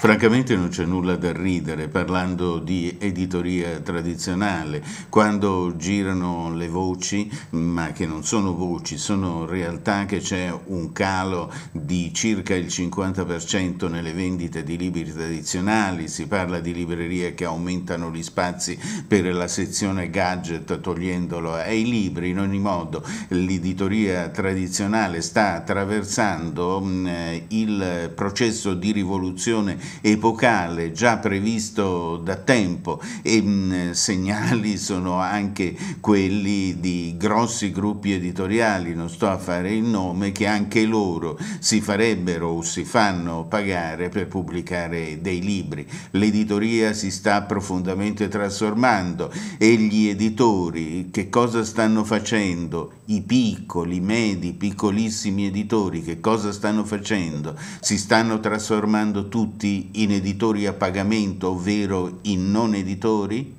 Francamente non c'è nulla da ridere parlando di editoria tradizionale, quando girano le voci, ma che non sono voci, sono realtà che c'è un calo di circa il 50% nelle vendite di libri tradizionali, si parla di librerie che aumentano gli spazi per la sezione gadget togliendolo ai libri, in ogni modo l'editoria tradizionale sta attraversando mh, mm, eh, il processo di rivoluzione epocale già previsto da tempo e mh, mm, segnali sono anche quelli di grossi gruppi editoriali, non sto a fare il nome, che anche loro si farebbero o si fanno pagare per pubblicare dei libri. L'editoria si sta profondamente trasformando e gli editori che cosa stanno facendo? I piccoli, medi, piccolissimi editori che cosa stanno facendo? Si stanno trasformando tutti in editori a pagamento, ovvero in non editori?